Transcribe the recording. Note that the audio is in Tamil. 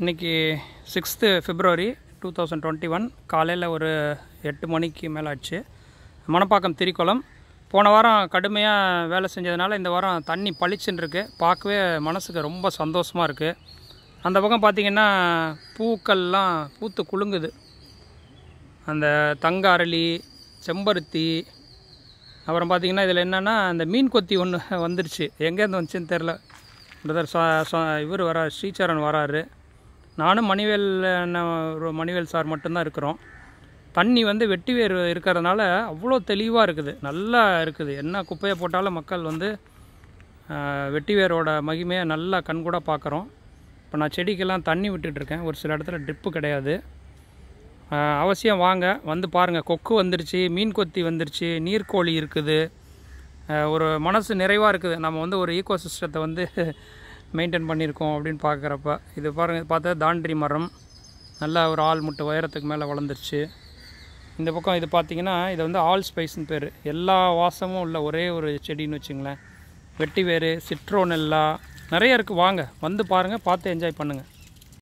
இன்றைக்கி sixth February two thousand twenty one காலையில் ஒரு எட்டு மணிக்கு மேலே ஆச்சு மணப்பாக்கம் திரிக்குளம் போன வாரம் கடுமையாக வேலை செஞ்சதுனால இந்த வாரம் தண்ணி பளிச்சுன்னு இருக்குது பார்க்கவே மனசுக்கு ரொம்ப சந்தோஷமாக இருக்குது அந்த பக்கம் பார்த்திங்கன்னா பூக்கள்லாம் பூத்து குலுங்குது அந்த தங்க அரளி செம்பருத்தி அப்புறம் பார்த்திங்கன்னா இதில் என்னென்னா அந்த மீன் கொத்தி ஒன்று வந்துருச்சு எங்கேருந்து வந்துச்சுன்னு தெரில பிரதர் இவர் வரா ஸ்ரீச்சரன் வராரு நானும் மணிவேல் மணிவேல் சார் மட்டும்தான் இருக்கிறோம் தண்ணி வந்து வெட்டி வேறு இருக்கிறதுனால அவ்வளோ தெளிவாக இருக்குது நல்லா இருக்குது என்ன குப்பையை போட்டாலும் மக்கள் வந்து வெட்டி வேரோட மகிமையை நல்லா கண்கூட பார்க்குறோம் இப்போ நான் செடிக்கெல்லாம் தண்ணி விட்டுட்ருக்கேன் ஒரு சில இடத்துல ட்ரிப்பு கிடையாது அவசியம் வாங்க வந்து பாருங்கள் கொக்கு வந்துருச்சு மீன் கொத்தி வந்துருச்சு நீர்க்கோழி இருக்குது ஒரு மனசு நிறைவாக இருக்குது நம்ம வந்து ஒரு ஈகோ சிஸ்டத்தை வந்து மெயின்டைன் பண்ணியிருக்கோம் அப்படின்னு பார்க்குறப்ப இது பாருங்கள் பார்த்தா தாண்டிரி மரம் நல்லா ஒரு ஆள் முட்டை உயரத்துக்கு மேலே வளர்ந்துருச்சு இந்த பக்கம் இது பார்த்திங்கன்னா இது வந்து ஆல் ஸ்பைஸ்னு பேர் எல்லா வாசமும் உள்ள ஒரே ஒரு செடின்னு வச்சுங்களேன் வெட்டி வேறு எல்லாம் நிறையா இருக்குது வாங்க வந்து பாருங்கள் பார்த்து என்ஜாய் பண்ணுங்கள்